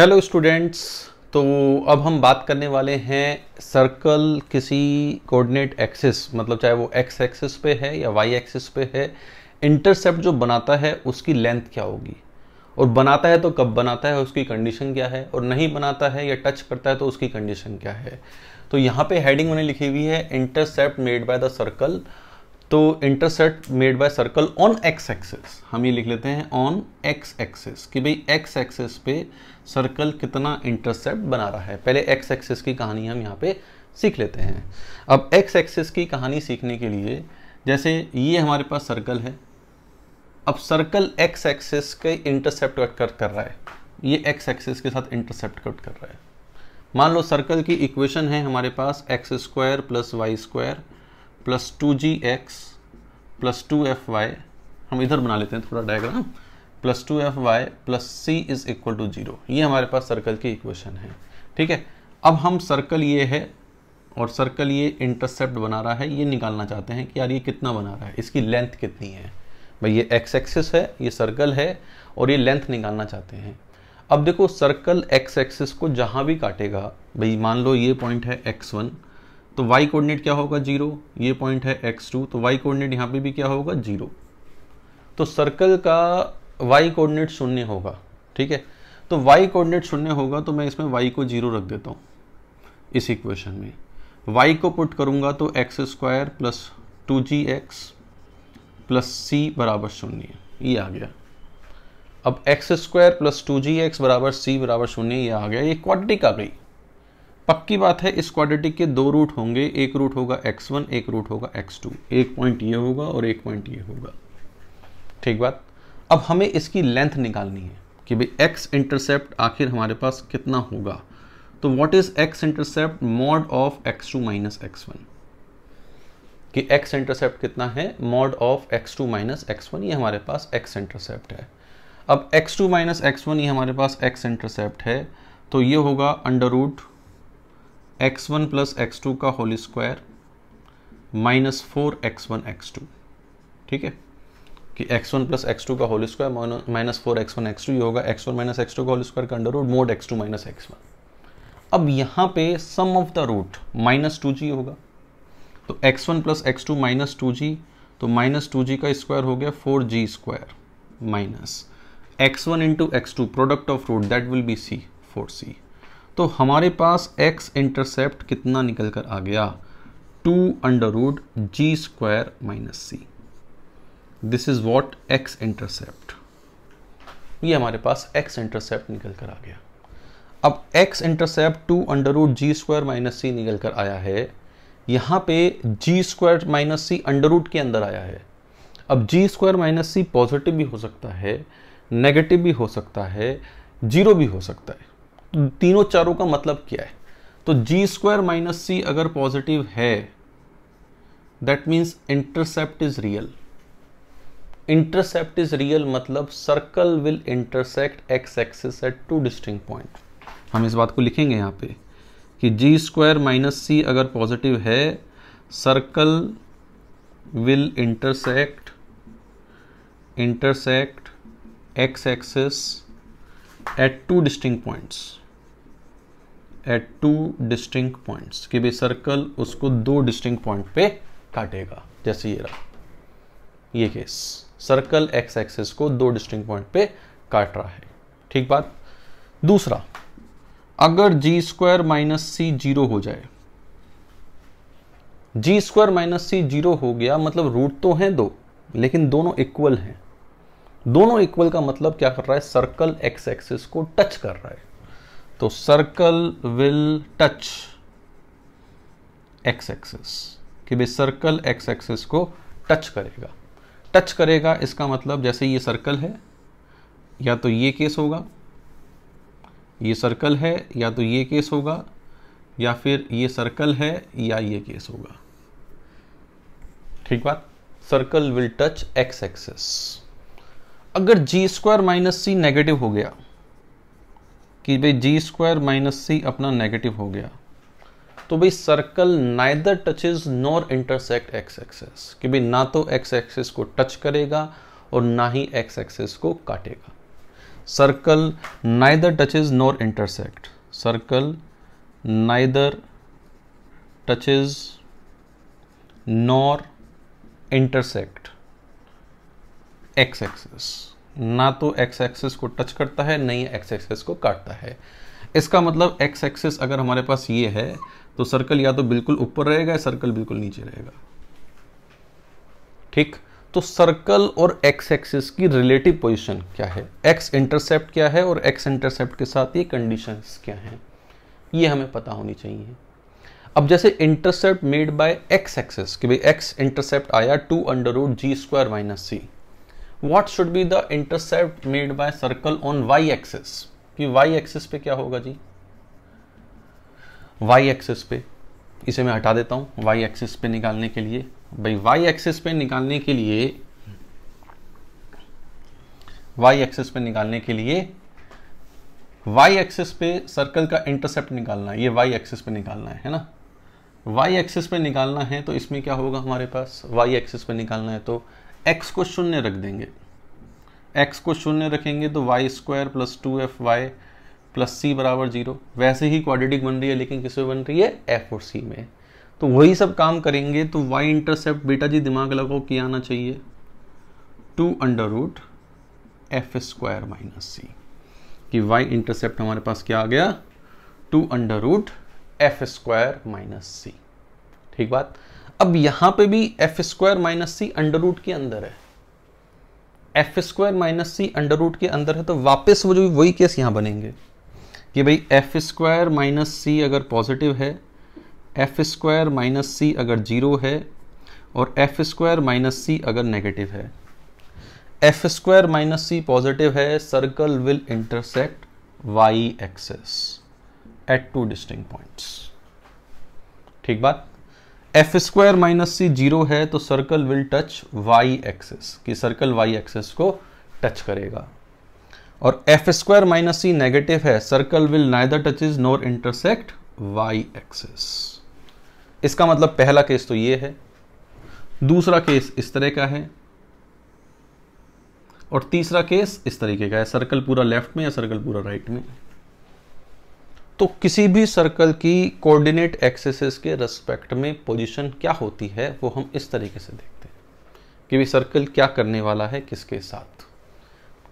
Hello students तो अब हम बात करने वाले हैं सर्कल किसी कोऑर्डिनेट एक्सिस मतलब चाहे वो एक्स एक्सिस पे है या वाई एक्सिस पे है इंटरसेप्ट जो बनाता है उसकी लेंथ क्या होगी और बनाता है तो कब बनाता है उसकी कंडीशन क्या है और नहीं बनाता है या टच करता है तो उसकी कंडीशन क्या है तो यहाँ पे हेडिंग मैंने लिखी हुई है intercept made by the circle तो intercept made by circle on x axis हम ये लिख लेते हैं ऑन एक्स एक्सिस कि भाई एक्स एक्सिस पे सर्कल कितना इंटरसेप्ट बना रहा है पहले एक्स एक्सेस की कहानी हम यहाँ पे सीख लेते हैं अब एक्स एक्सेस की कहानी सीखने के लिए जैसे ये हमारे पास सर्कल है अब सर्कल एक्स एक्सेस के इंटरसेप्ट कट कर, कर रहा है ये एक्स एक्सेस के साथ इंटरसेप्ट कट कर रहा है मान लो सर्कल की इक्वेशन है हमारे पास x square plus y square plus two g x plus two f y हम इधर बना लेते हैं थोड़ा diagram plus two f y plus c is equal to zero ये हमारे पास सर्कल की इक्वेशन है ठीक है अब हम सर्कल ये है और सर्कल ये इंटरसेप्ट बना रहा है ये निकालना चाहते हैं कि यार ये कितना बना रहा है इसकी लेंथ कितनी है भाई ये एक्स एक्सिस है ये सर्कल है और ये लेंथ निकालना चाहते हैं अब देखो सर्कल एक्स एक्सिस को जहाँ भी काटेगा भाई मान लो ये पॉइंट है एक्स वन तो वाई कोऑर्डिनेट क्या होगा जीरो ये पॉइंट है एक्स टू तो वाई कोऑर्डिनेट यहाँ पे भी क्या होगा जीरो तो सर्कल का वाई कोऑर्डिनेट शून्य होगा ठीक है तो वाई कोऑर्डिनेट शून्य होगा तो मैं इसमें वाई को जीरो रख देता हूँ इस इक्वेशन में वाई को पुट करूंगा तो x square plus two g x plus c बराबर शून्य ये आ गया अब x square plus two g x बराबर सी बराबर शून्य ये आ गया ये क्वाड्रेटिक आ गई पक्की बात है इस क्वाड्रेटिक के दो रूट होंगे एक रूट होगा एक्स वन एक रूट होगा एक्स टू एक पॉइंट ये होगा और एक पॉइंट ये होगा ठीक बात अब हमें इसकी लेंथ निकालनी है कि भाई एक्स इंटरसेप्ट आखिर हमारे पास कितना होगा तो what is x intercept mod of x two minus x one कि एक्स इंटरसेप्ट कितना है mod of x two minus x one ये हमारे पास एक्स इंटरसेप्ट है अब x two minus x one ये हमारे पास एक्स इंटरसेप्ट है तो ये होगा under root x one plus x two का whole square minus four x one x two ठीक है कि x one plus x two का whole square minus four x one x two ये होगा x one minus x two का whole square का under root mod x two minus x one अब यहाँ पे sum of the root minus two g होगा तो x one plus x two minus two g तो माइनस टू जी का square हो गया four g square minus x one into x two product of root that will be c four c तो हमारे पास x intercept कितना निकल कर आ गया two under root g square minus c this is what x intercept ये हमारे पास एक्स इंटरसेप्ट निकल कर आ गया अब x intercept two under root g square minus c निकल कर आया है यहाँ पे g square minus c under root के अंदर आया है अब g square minus c positive भी हो सकता है नेगेटिव भी हो सकता है जीरो भी हो सकता है तो तीनों चारों का मतलब क्या है तो जी स्क्वायर माइनस सी अगर पॉजिटिव है that means intercept is real intercept is real मतलब circle will intersect x axis at two distinct point हम इस बात को लिखेंगे यहाँ पे कि जी स्क्वायर माइनस सी अगर पॉजिटिव है circle will intersect intersect x axis at two distinct points at two distinct points कि भाई सर्कल उसको दो डिस्टिंग पॉइंट पे काटेगा जैसे ये रहा ये केस सर्कल एक्स एक्सिस को दो डिस्टिंग पॉइंट पे काट रहा है ठीक बात दूसरा अगर g square minus c zero हो जाए g square minus c zero हो गया मतलब रूट तो हैं दो लेकिन दोनों इक्वल हैं दोनों इक्वल का मतलब क्या कर रहा है सर्कल एक्स एक्सिस को टच कर रहा है तो circle will touch x axis कि भाई सर्कल एक्स एक्सिस को टच करेगा टच करेगा इसका मतलब जैसे ये सर्कल है या तो ये केस होगा ये सर्कल है या तो ये केस होगा या फिर ये सर्कल है या ये केस होगा ठीक बात circle will touch x axis अगर g square minus c negative हो गया कि भाई जी स्क्वायर माइनस सी अपना नेगेटिव हो गया तो भाई circle neither touches nor intersect x axis कि भाई ना तो एक्स एक्सेस को टच करेगा और ना ही एक्स एक्सेस को काटेगा circle neither touches nor intersect circle neither touches nor intersect x axis ना तो एक्स एक्सेस को टच करता है ना ही एक्स एक्सेस को काटता है इसका मतलब एक्स एक्सेस अगर हमारे पास ये है तो सर्कल या तो बिल्कुल ऊपर रहेगा या सर्कल बिल्कुल नीचे रहेगा ठीक तो सर्कल और एक्स एक्सिस की रिलेटिव पोजीशन क्या है एक्स इंटरसेप्ट क्या है और एक्स इंटरसेप्ट के साथ ये कंडीशंस क्या हैं ये हमें पता होनी चाहिए अब जैसे intercept made by x axis कि भाई एक्स इंटरसेप्ट आया two under root g square minus c what should be the intercept made by circle on y axis कि वाई एक्सिस पे क्या होगा जी वाई एक्सिस पे इसे मैं हटा देता हूँ वाई एक्सिस पे निकालने के लिए भाई वाई एक्सिस पे निकालने के लिए वाई एक्सिस पे निकालने के लिए वाई एक्सिस पे सर्कल का इंटरसेप्ट निकालना है ये वाई एक्सिस पे निकालना है है ना वाई एक्सिस पे निकालना है तो इसमें क्या होगा हमारे पास वाई एक्सिस पे निकालना है तो एक्स को शून्य रख देंगे एक्स को शून्य रखेंगे तो y square plus two f y plus c बराबर जीरो वैसे ही क्वाड्रेटिक बन रही है लेकिन किस बन रही है एफ और सी में तो वही सब काम करेंगे तो वाई इंटरसेप्ट बेटा जी दिमाग लगाओ किया आना चाहिए two under root f square minus c कि वाई इंटरसेप्ट हमारे पास क्या आ गया two under root f square minus c ठीक बात अब यहां पे भी f square minus c under root के अंदर है f square minus c under root के अंदर है तो वापस वो जो वही केस यहां बनेंगे कि भाई एफ स्क्वायर माइनस सी अगर पॉजिटिव है एफ स्क्वायर माइनस सी अगर जीरो है और एफ स्क्वायर माइनस सी अगर नेगेटिव है f square minus c positive है circle will intersect y axis at two distinct points ठीक बात f square minus c zero है तो circle will touch y axis कि सर्कल वाई एक्सेस को touch करेगा और f square minus c negative है circle will neither touches nor intersect y axis इसका मतलब पहला केस तो ये है दूसरा केस इस तरह का है और तीसरा केस इस तरीके का है सर्कल पूरा लेफ्ट में या सर्कल पूरा राइट में तो किसी भी सर्कल की कोऑर्डिनेट एक्सेसेस के रेस्पेक्ट में पोजीशन क्या होती है वो हम इस तरीके से देखते हैं कि भी सर्कल क्या करने वाला है किसके साथ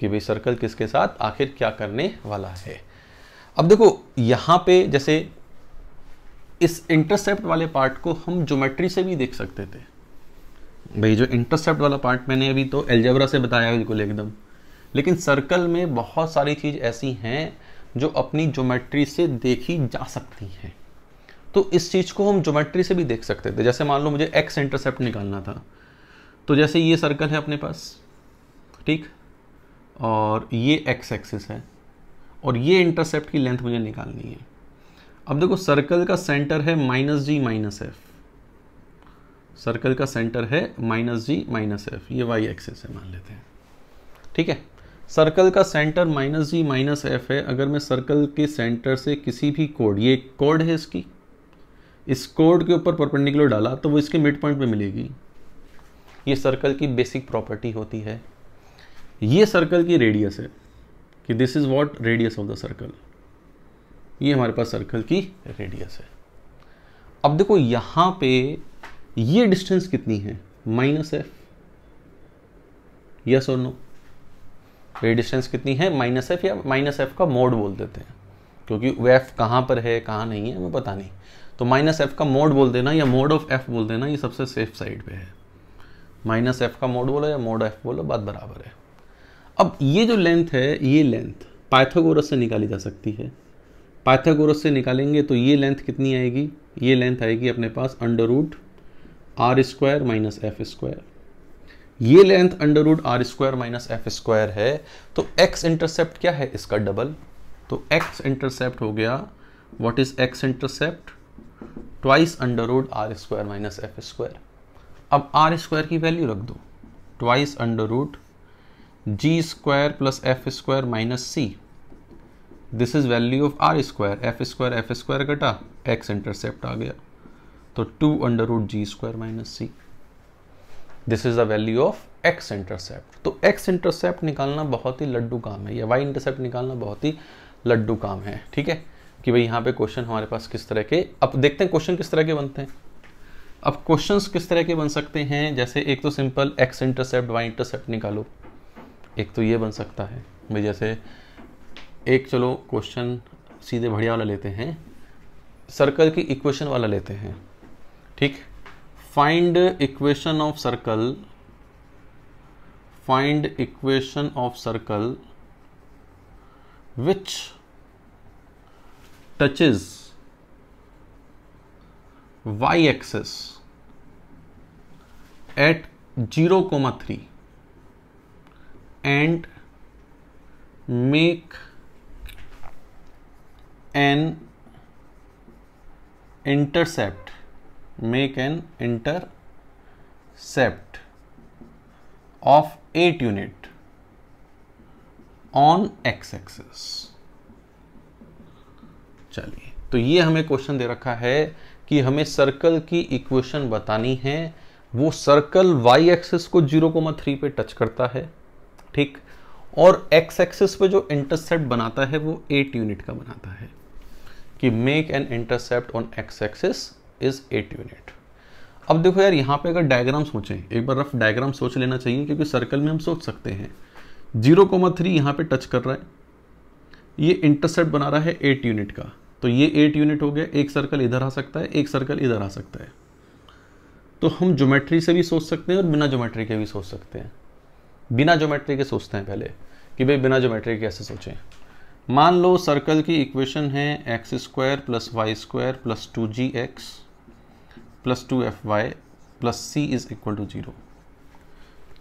कि भाई सर्कल किसके साथ आखिर क्या करने वाला है अब देखो यहाँ पे जैसे इस इंटरसेप्ट वाले पार्ट को हम ज्योमेट्री से भी देख सकते थे भाई जो इंटरसेप्ट वाला पार्ट मैंने अभी तो एल्जेब्रा से बताया बिल्कुल एकदम लेकिन सर्कल में बहुत सारी चीज़ ऐसी हैं जो अपनी ज्योमेट्री से देखी जा सकती हैं तो इस चीज़ को हम ज्योमेट्री से भी देख सकते थे जैसे मान लो मुझे एक्स इंटरसेप्ट निकालना था तो जैसे ये सर्कल है अपने पास ठीक और ये एक्स एक्सिस है और ये इंटरसेप्ट की लेंथ मुझे निकालनी है अब देखो सर्कल का सेंटर है minus g minus f circle का सेंटर है माइनस जी माइनस एफ ये वाई एक्सिस है मान लेते हैं ठीक है सर्कल का centre minus g minus f है अगर मैं सर्कल के सेंटर से किसी भी कोड ये कोड है इसकी इस कोड के ऊपर परपेंडिकुलर डाला तो वो इसके मिड पॉइंट पे मिलेगी ये सर्कल की बेसिक प्रॉपर्टी होती है ये सर्कल की रेडियस है कि this is what radius of the circle ये हमारे पास सर्कल की रेडियस है अब देखो यहां पे ये डिस्टेंस कितनी है माइनस एफ यस और नो ये डिस्टेंस कितनी है माइनस एफ या माइनस एफ का मोड बोल देते हैं क्योंकि एफ कहाँ पर है कहाँ नहीं है हमें पता नहीं तो माइनस एफ का मोड बोल देना या मोड ऑफ एफ बोल देना ये सबसे सेफ साइड पे है माइनस एफ का मोड बोलो या मोड एफ बोलो बात बराबर है अब ये जो लेंथ है ये लेंथ पाइथागोरस से निकाली जा सकती है पाइथागोरस से निकालेंगे तो ये लेंथ कितनी आएगी ये लेंथ आएगी अपने पास under root r square minus f square ये length under root r square minus f square है तो एक्स इंटरसेप्ट क्या है इसका डबल तो एक्स इंटरसेप्ट हो गया what is x intercept twice under root r square minus f square अब आर स्क्वायर की वैल्यू रख दो twice under root g square plus f square minus c. This is value of r square f square f square कटा x intercept आ गया तो two under root g square minus c this is the value of x intercept तो x intercept निकालना बहुत ही लड्डू काम है या वाई इंटरसेप्ट निकालना बहुत ही लड्डू काम है ठीक है कि भाई यहाँ पे क्वेश्चन हमारे पास किस तरह के अब देखते हैं क्वेश्चन किस तरह के बनते हैं अब क्वेश्चंस किस तरह के बन सकते हैं जैसे एक तो simple x intercept y intercept निकालो एक तो ये बन सकता है भाई जैसे एक चलो क्वेश्चन सीधे बढ़िया वाला लेते हैं सर्कल की इक्वेशन वाला लेते हैं ठीक find equation of circle find equation of circle which touches y axis at zero comma three and make an intercept make an intercept of 8 unit on x axis चलिए तो ये हमें क्वेश्चन दे रखा है कि हमें सर्कल की इक्वेशन बतानी है वो सर्कल y एक्सिस को 0,3 पे टच करता है ठीक और एक्स एक्सिस पे जो इंटरसेप्ट बनाता है वो एट यूनिट का बनाता है कि make an intercept on x axis is eight unit अब देखो यार यहाँ पे अगर डायग्राम सोचें एक बार रफ डायग्राम सोच लेना चाहिए क्योंकि सर्कल में हम सोच सकते हैं जीरो कोमा थ्री यहाँ पे टच कर रहा है ये इंटरसेप्ट बना रहा है एट यूनिट का तो ये एट यूनिट हो गया एक सर्कल इधर आ सकता है एक सर्कल इधर आ सकता है तो हम ज्योमेट्री से भी सोच सकते हैं और बिना ज्योमेट्री के भी सोच सकते हैं बिना ज्योमेट्री के सोचते हैं पहले कि भाई बिना ज्योमेट्री के कैसे सोचें मान लो सर्कल की इक्वेशन है x square plus y square plus two g x plus two f y plus c is equal to zero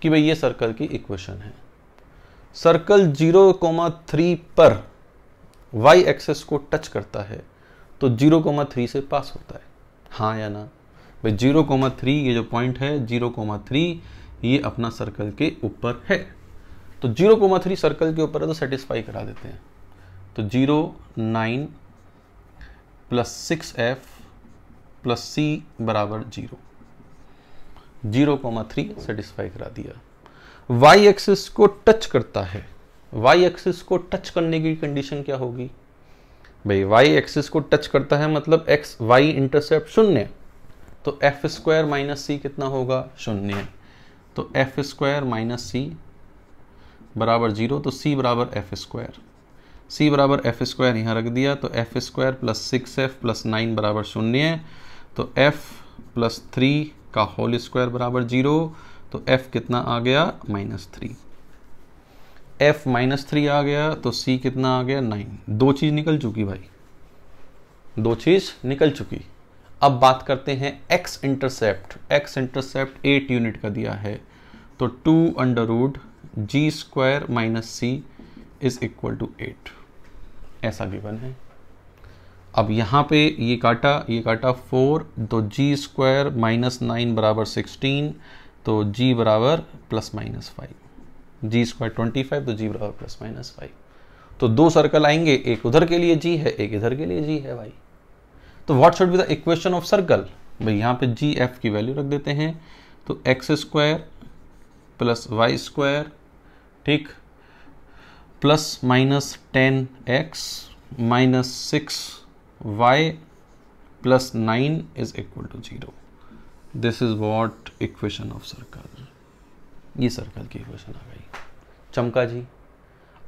कि भाई ये सर्कल की इक्वेशन है सर्कल जीरो कोमा थ्री पर वाई एक्सेस को टच करता है तो जीरो कोमा थ्री से पास होता है हाँ या ना भाई जीरो कोमा थ्री ये जो पॉइंट है जीरो कोमा थ्री ये अपना सर्कल के ऊपर है तो जीरो कोमा थ्री सर्कल के ऊपर है तो सेटिस्फाई करा देते हैं तो zero nine plus six f plus c बराबर zero zero comma three satisfy करा दिया वाई एक्सिस को टच करता है वाई एक्सिस को टच करने की कंडीशन क्या होगी भाई वाई एक्सिस को टच करता है मतलब एक्स वाई इंटरसेप्ट शून्य तो एफ स्क्वायर माइनस सी कितना होगा शून्य तो एफ स्क्वायर माइनस सी बराबर जीरो तो सी बराबर एफ स्क्वायर सी बराबर एफ स्क्वायर यहाँ रख दिया तो f square plus six f plus nine बराबर शून्य है तो एफ प्लस थ्री का होल स्क्वायर बराबर जीरो तो एफ कितना आ गया minus three f minus three आ गया तो सी कितना आ गया नाइन दो चीज़ निकल चुकी भाई दो चीज़ निकल चुकी अब बात करते हैं x intercept x intercept eight unit का दिया है तो two under root g square minus c is equal to eight ऐसा गिवन है अब यहाँ पे ये काटा ये काटा फोर तो जी स्क्वायर माइनस नाइन बराबर सिक्सटीन तो जी बराबर plus minus five g square twenty five तो जी बराबर प्लस माइनस फाइव तो दो सर्कल आएंगे एक उधर के लिए जी है एक इधर के लिए जी है भाई तो what should be the equation of circle भाई यहाँ पे जी एफ की वैल्यू रख देते हैं तो x square plus y square ठीक plus minus ten x minus six y plus nine is equal to zero this is what equation of circle ये सर्कल की इक्वेशन आ गई चमका जी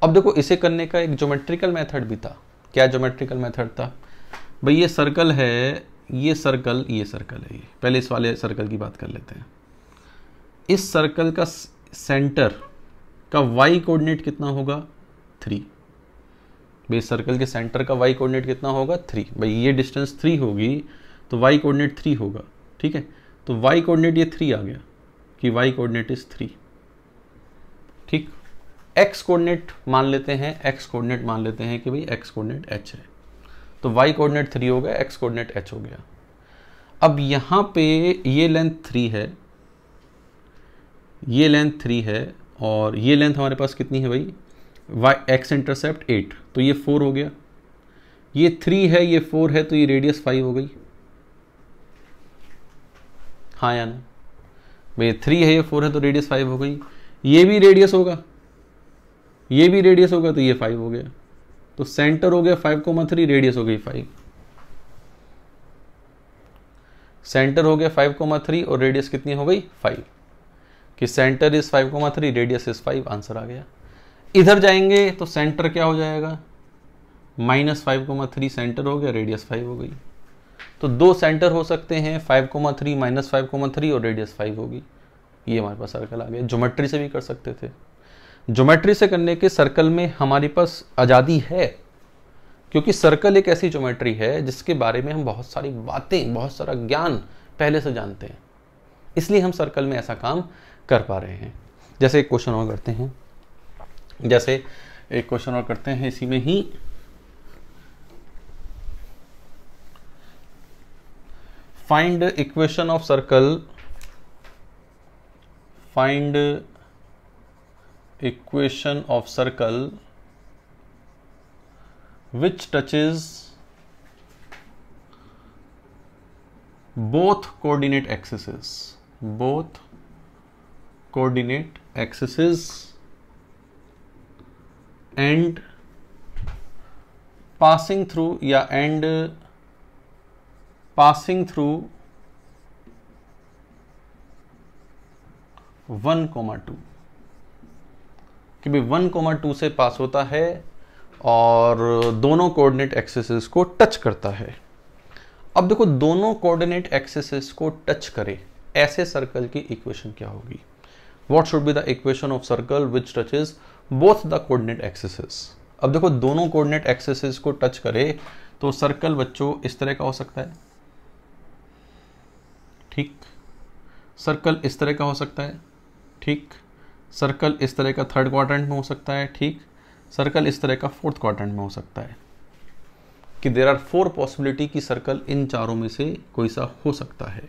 अब देखो इसे करने का एक ज्योमेट्रिकल मेथड भी था क्या ज्योमेट्रिकल मेथड था भाई ये सर्कल है ये सर्कल ये सर्कल है ये पहले इस वाले सर्कल की बात कर लेते हैं इस सर्कल का सेंटर का वाई कोऑर्डिनेट कितना होगा थ्री भाई सर्कल के सेंटर का वाई कोऑर्डिनेट कितना होगा थ्री भाई ये डिस्टेंस थ्री होगी तो वाई कोऑर्डिनेट थ्री होगा ठीक है तो वाई कोऑर्डिनेट ये थ्री आ गया कि वाई कोऑर्डिनेट इज थ्री ठीक एक्स कोऑर्डिनेट मान लेते हैं एक्स कोऑर्डिनेट मान लेते हैं कि भाई एक्स कोऑर्डिनेट एच है तो वाई कोऑर्डिनेट थ्री हो गया एक्स कोऑर्डिनेट एच हो गया अब यहाँ पे ये लेंथ थ्री है ये लेंथ थ्री है और ये लेंथ हमारे पास कितनी है भाई वाई एक्स इंटरसेप्ट एट तो ये फोर हो गया ये थ्री है ये फोर है तो ये रेडियस फाइव हो गई हाँ या ना भाई थ्री है ये फोर है तो रेडियस फाइव हो गई ये भी रेडियस होगा ये भी रेडियस होगा तो ये फाइव हो गया तो सेंटर हो गया फाइव कोमा थ्री रेडियस हो गई फाइव सेंटर हो गया फाइव कोमा थ्री और रेडियस कितनी हो गई फाइव कि centre is five comma three radius is five answer आ गया इधर जाएंगे तो सेंटर क्या हो जाएगा minus five comma three centre हो गया रेडियस फाइव हो गई तो दो सेंटर हो सकते हैं five comma three minus five comma three और रेडियस फाइव होगी ये हमारे पास सर्कल आ गया ज्योमेट्री से भी कर सकते थे ज्योमेट्री से करने के सर्कल में हमारे पास आज़ादी है क्योंकि सर्कल एक ऐसी ज्योमेट्री है जिसके बारे में हम बहुत सारी बातें बहुत सारा ज्ञान पहले से जानते हैं इसलिए हम सर्कल में ऐसा काम कर पा रहे हैं जैसे एक क्वेश्चन और करते हैं जैसे एक क्वेश्चन और करते हैं इसी में ही find equation of circle find equation of circle which touches both coordinate axes both coordinate axes and passing through yeah and passing through 1 comma 2 कि भाई वन कोमा टू से पास होता है और दोनों कोऑर्डिनेट एक्सेसेस को टच करता है अब देखो दोनों कोऑर्डिनेट एक्सेसेस को टच करे ऐसे सर्कल की इक्वेशन क्या होगी what should be the equation of circle which touches both the coordinate axes अब देखो दोनों कोऑर्डिनेट एक्सेसेस को टच करे तो सर्कल बच्चों इस तरह का हो सकता है ठीक सर्कल इस तरह का हो सकता है ठीक सर्कल इस तरह का थर्ड क्वार्टेंट में हो सकता है ठीक सर्कल इस तरह का फोर्थ क्वार्टेंट में हो सकता है कि देर आर फोर पॉसिबिलिटी कि सर्कल इन चारों में से कोई सा हो सकता है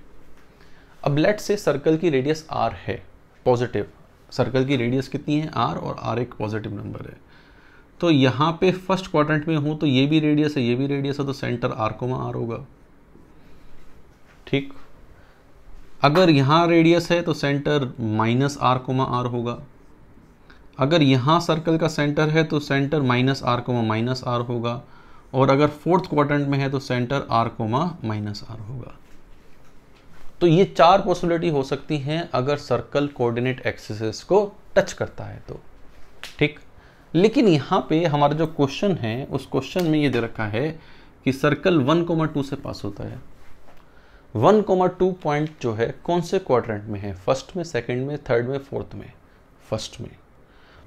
अब लेट से सर्कल की रेडियस आर है पॉजिटिव सर्कल की रेडियस कितनी है आर और आर एक पॉजिटिव नंबर है तो यहाँ पे फर्स्ट क्वार्टेंट में हो तो ये भी रेडियस है ये भी रेडियस है तो सेंटर आर कोमा आर होगा ठीक अगर यहाँ रेडियस है तो centre minus R comma R होगा अगर यहाँ सर्कल का सेंटर है तो centre minus R comma minus R होगा और अगर फोर्थ क्वाड्रेंट में है तो centre R comma minus R होगा तो ये चार पॉसिबिलिटी हो सकती हैं अगर सर्कल कोऑर्डिनेट एक्सिस को टच करता है तो ठीक लेकिन यहाँ पे हमारा जो क्वेश्चन है उस क्वेश्चन में ये दे रखा है कि सर्कल वन कोमा टू से पास होता है वन कोमा टू पॉइंट जो है कौन से क्वाड्रेंट में है फर्स्ट में सेकंड में थर्ड में फोर्थ में फर्स्ट में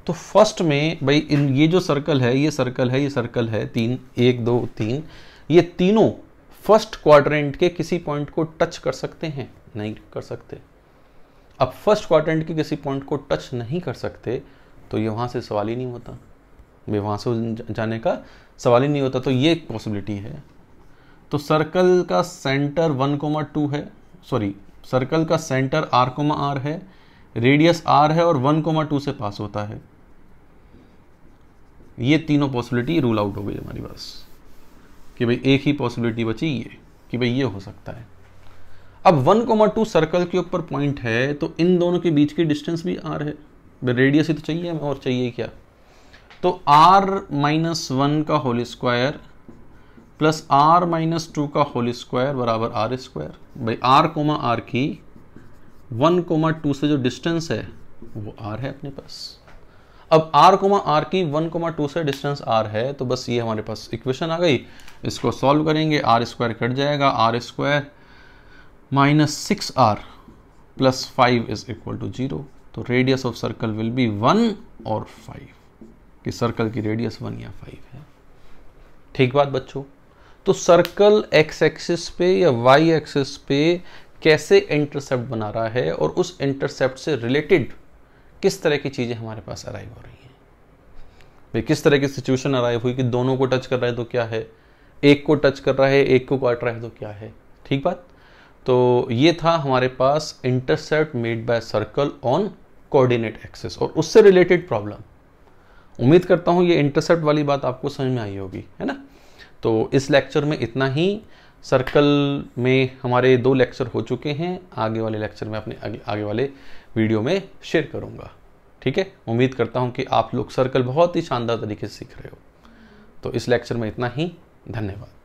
तो फर्स्ट में भाई इन ये जो सर्कल है ये सर्कल है ये सर्कल है तीन एक दो तीन ये तीनों फर्स्ट क्वाड्रेंट के किसी पॉइंट को टच कर सकते हैं नहीं कर सकते अब फर्स्ट क्वाड्रेंट के किसी पॉइंट को टच नहीं कर सकते तो ये वहाँ से सवाल ही नहीं होता वहां वहाँ से जाने का सवाल ही नहीं होता तो ये एक पॉसिबिलिटी है तो सर्कल का सेंटर वन कोमा टू है सॉरी सर्कल का सेंटर आर कोमा आर है रेडियस आर है और वन कोमा टू से पास होता है ये तीनों पॉसिबिलिटी रूल आउट हो गई हमारी पास कि भाई एक ही पॉसिबिलिटी बची ये कि भाई ये हो सकता है अब वन कोमा टू सर्कल के ऊपर पॉइंट है तो इन दोनों के बीच की डिस्टेंस भी आर है रेडियस ही तो चाहिए हमें और चाहिए क्या तो आर माइनस वन का whole square plus R minus two का होल स्क्वायर बराबर आर स्क्वायर भाई आर कोमा आर की वन कोमा टू से जो डिस्टेंस है वो आर है अपने पास अब आर कोमा आर की वन कोमा टू से डिस्टेंस आर है तो बस ये हमारे पास इक्वेशन आ गई इसको सॉल्व करेंगे आर स्क्वायर कट जाएगा R square minus six R plus five is equal to zero तो radius of circle will be one और फाइव कि सर्कल की रेडियस वन या फाइव है ठीक बात बच्चों तो सर्कल एक्स एक्सिस पे या वाई एक्सिस पे कैसे इंटरसेप्ट बना रहा है और उस इंटरसेप्ट से रिलेटेड किस तरह की चीज़ें हमारे पास अराइव हो रही हैं भाई किस तरह की सिचुएशन अराइव हुई कि दोनों को टच कर रहा है तो क्या है एक को टच कर रहा है एक को काट रहा है तो क्या है ठीक बात तो ये था हमारे पास intercept made by circle on coordinate axes और उससे रिलेटेड प्रॉब्लम उम्मीद करता हूँ ये इंटरसेप्ट वाली बात आपको समझ में आई होगी है ना तो इस लेक्चर में इतना ही सर्कल में हमारे दो लेक्चर हो चुके हैं आगे वाले लेक्चर में अपने आगे वाले वीडियो में शेयर करूँगा ठीक है उम्मीद करता हूँ कि आप लोग सर्कल बहुत ही शानदार तरीके से सीख रहे हो तो इस लेक्चर में इतना ही धन्यवाद